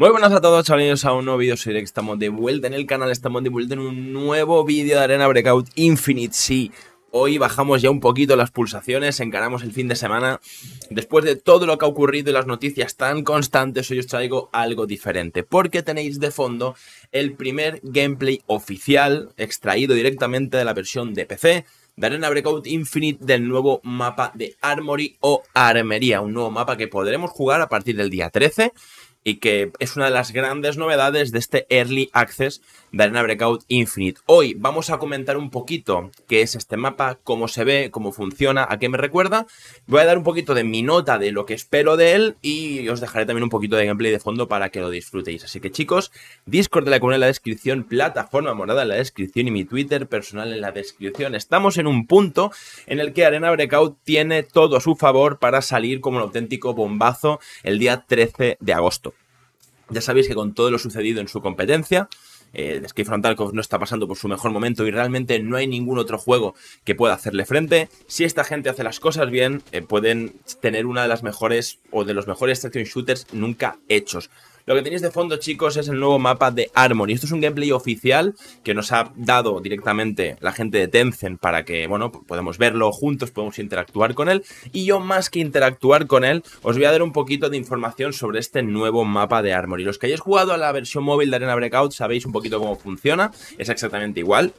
Muy buenas a todos, chavales, a un nuevo vídeo. Soy estamos de vuelta en el canal, estamos de vuelta en un nuevo vídeo de Arena Breakout Infinite. Sí, hoy bajamos ya un poquito las pulsaciones, encaramos el fin de semana. Después de todo lo que ha ocurrido y las noticias tan constantes, hoy os traigo algo diferente. Porque tenéis de fondo el primer gameplay oficial extraído directamente de la versión de PC de Arena Breakout Infinite del nuevo mapa de Armory o Armería, un nuevo mapa que podremos jugar a partir del día 13 y que es una de las grandes novedades de este Early Access de Arena Breakout Infinite. Hoy vamos a comentar un poquito qué es este mapa, cómo se ve, cómo funciona, a qué me recuerda. Voy a dar un poquito de mi nota de lo que espero de él y os dejaré también un poquito de gameplay de fondo para que lo disfrutéis. Así que chicos, Discord de la comunidad en la descripción, plataforma morada en la descripción y mi Twitter personal en la descripción. Estamos en un punto en el que Arena Breakout tiene todo a su favor para salir como un auténtico bombazo el día 13 de agosto. Ya sabéis que con todo lo sucedido en su competencia, eh, Sky no está pasando por su mejor momento y realmente no hay ningún otro juego que pueda hacerle frente. Si esta gente hace las cosas bien, eh, pueden tener una de las mejores o de los mejores action shooters nunca hechos. Lo que tenéis de fondo, chicos, es el nuevo mapa de Armory. Esto es un gameplay oficial que nos ha dado directamente la gente de Tencent para que, bueno, pues podemos verlo juntos, podemos interactuar con él. Y yo, más que interactuar con él, os voy a dar un poquito de información sobre este nuevo mapa de Armory. Los que hayáis jugado a la versión móvil de Arena Breakout sabéis un poquito cómo funciona. Es exactamente igual.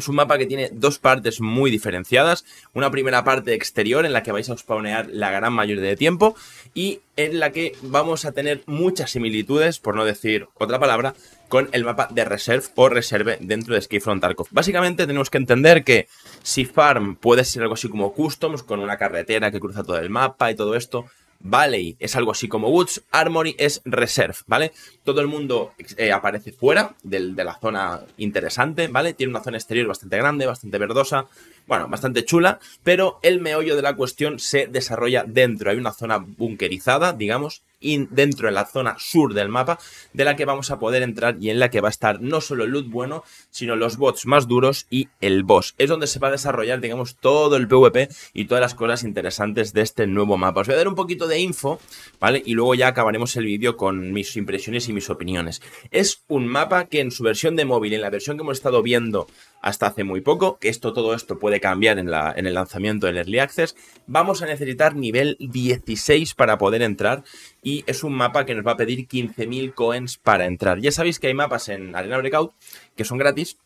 Es un mapa que tiene dos partes muy diferenciadas. Una primera parte exterior en la que vais a spawnear la gran mayoría de tiempo y en la que vamos a tener muchas similitudes, por no decir otra palabra, con el mapa de Reserve o Reserve dentro de Skyfront Tarkov. Básicamente tenemos que entender que si Farm puede ser algo así como Customs, con una carretera que cruza todo el mapa y todo esto, Valley es algo así como Woods, Armory es Reserve, ¿vale? Todo el mundo eh, aparece fuera de la zona interesante, ¿vale? Tiene una zona exterior bastante grande, bastante verdosa, bueno, bastante chula, pero el meollo de la cuestión se desarrolla dentro. Hay una zona bunkerizada, digamos, y dentro de la zona sur del mapa, de la que vamos a poder entrar y en la que va a estar no solo el loot bueno, sino los bots más duros y el boss. Es donde se va a desarrollar, digamos, todo el PvP y todas las cosas interesantes de este nuevo mapa. Os voy a dar un poquito de info, ¿vale? Y luego ya acabaremos el vídeo con mis impresiones y mis opiniones. Es un mapa que en su versión de móvil, en la versión que hemos estado viendo hasta hace muy poco, que esto, todo esto puede cambiar en, en el lanzamiento del Early Access. Vamos a necesitar nivel 16 para poder entrar y es un mapa que nos va a pedir 15.000 coins para entrar. Ya sabéis que hay mapas en Arena Breakout que son gratis,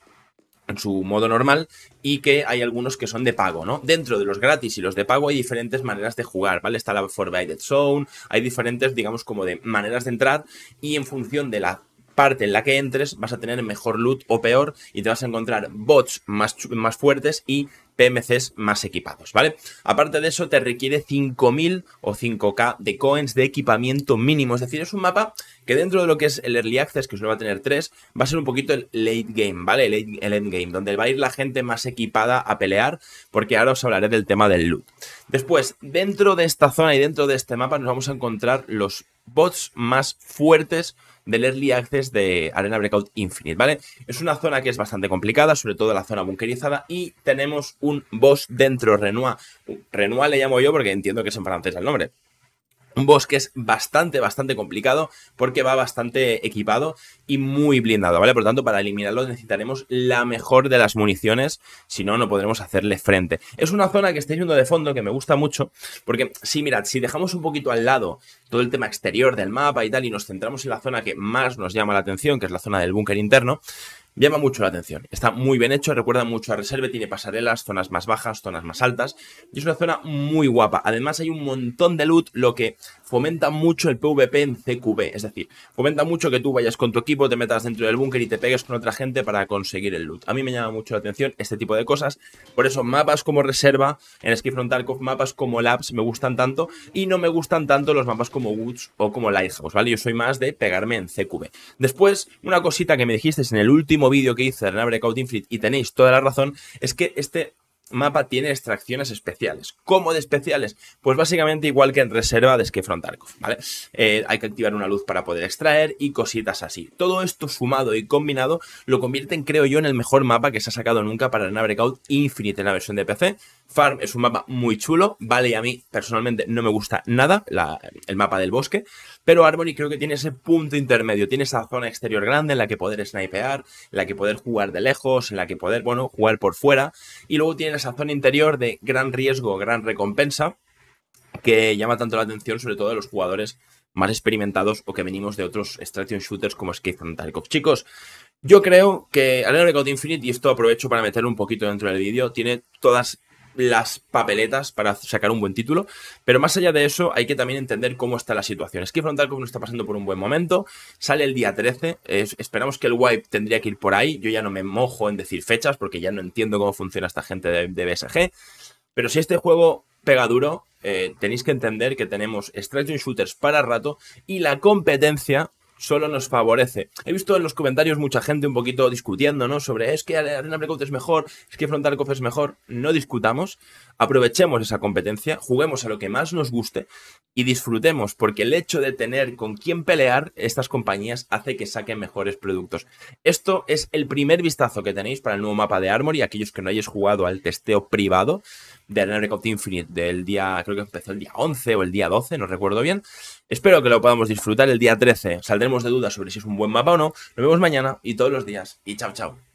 en su modo normal y que hay algunos que son de pago, ¿no? Dentro de los gratis y los de pago hay diferentes maneras de jugar, ¿vale? Está la Forbidden Zone, hay diferentes, digamos, como de maneras de entrar y en función de la parte en la que entres vas a tener mejor loot o peor y te vas a encontrar bots más, más fuertes y PMCs más equipados, ¿vale? Aparte de eso, te requiere 5.000 o 5K de coins de equipamiento mínimo. Es decir, es un mapa que dentro de lo que es el Early Access, que solo va a tener 3, va a ser un poquito el late game, ¿vale? El, late, el game, donde va a ir la gente más equipada a pelear, porque ahora os hablaré del tema del loot. Después, dentro de esta zona y dentro de este mapa nos vamos a encontrar los bots más fuertes del Early Access de Arena Breakout Infinite, ¿vale? Es una zona que es bastante complicada, sobre todo la zona bunkerizada, y tenemos un boss dentro, Renoir. Renoir le llamo yo porque entiendo que es en francés el nombre. Un bosque es bastante, bastante complicado porque va bastante equipado y muy blindado, ¿vale? Por lo tanto, para eliminarlo necesitaremos la mejor de las municiones, si no, no podremos hacerle frente. Es una zona que estáis viendo de fondo que me gusta mucho porque, sí, mirad, si dejamos un poquito al lado todo el tema exterior del mapa y tal y nos centramos en la zona que más nos llama la atención, que es la zona del búnker interno, llama mucho la atención. Está muy bien hecho, recuerda mucho a Reserve, tiene pasarelas, zonas más bajas, zonas más altas, y es una zona muy guapa. Además hay un montón de loot, lo que fomenta mucho el PvP en CQB, es decir, fomenta mucho que tú vayas con tu equipo, te metas dentro del búnker y te pegues con otra gente para conseguir el loot. A mí me llama mucho la atención este tipo de cosas, por eso mapas como Reserva, en Ski Frontal mapas como Labs me gustan tanto y no me gustan tanto los mapas como Woods o como Lighthouse, ¿vale? Yo soy más de pegarme en CQB. Después, una cosita que me dijisteis en el último vídeo que hice de Renable Infinite y tenéis toda la razón, es que este mapa tiene extracciones especiales. ¿Cómo de especiales? Pues básicamente igual que en reserva de que ¿vale? Eh, hay que activar una luz para poder extraer y cositas así. Todo esto sumado y combinado lo convierten, creo yo, en el mejor mapa que se ha sacado nunca para el Breakout Infinite en la versión de PC. Farm es un mapa muy chulo, vale, y a mí personalmente no me gusta nada el mapa del bosque, pero Armory creo que tiene ese punto intermedio, tiene esa zona exterior grande en la que poder snipear, en la que poder jugar de lejos, en la que poder, bueno, jugar por fuera, y luego tiene esa zona interior de gran riesgo, gran recompensa, que llama tanto la atención sobre todo de los jugadores más experimentados o que venimos de otros extraction shooters como Escape from Tarkov. Chicos, yo creo que Arena Record Infinite, y esto aprovecho para meterlo un poquito dentro del vídeo, tiene todas las papeletas para sacar un buen título. Pero más allá de eso, hay que también entender cómo está la situación. Es que Frontal nos está pasando por un buen momento. Sale el día 13. esperamos que el wipe tendría que ir por ahí. Yo ya no me mojo en decir fechas porque ya no entiendo cómo funciona esta gente de, BSG. Pero si este juego pega duro, eh, tenéis que entender que tenemos extra Shooters para rato y la competencia solo nos favorece. He visto en los comentarios mucha gente un poquito discutiendo, ¿no? Sobre es que Arena Breakout es mejor, es que Frontal es mejor. No discutamos, aprovechemos esa competencia, juguemos a lo que más nos guste y disfrutemos, porque el hecho de tener con quién pelear estas compañías hace que saquen mejores productos. Esto es el primer vistazo que tenéis para el nuevo mapa de y aquellos que no hayáis jugado al testeo privado de Arena Breakout Infinite del día, creo que empezó el día 11 o el día 12, no recuerdo bien. Espero que lo podamos disfrutar el día 13. Saldremos de dudas sobre si es un buen mapa o no. Nos vemos mañana y todos los días. Y chao, chao.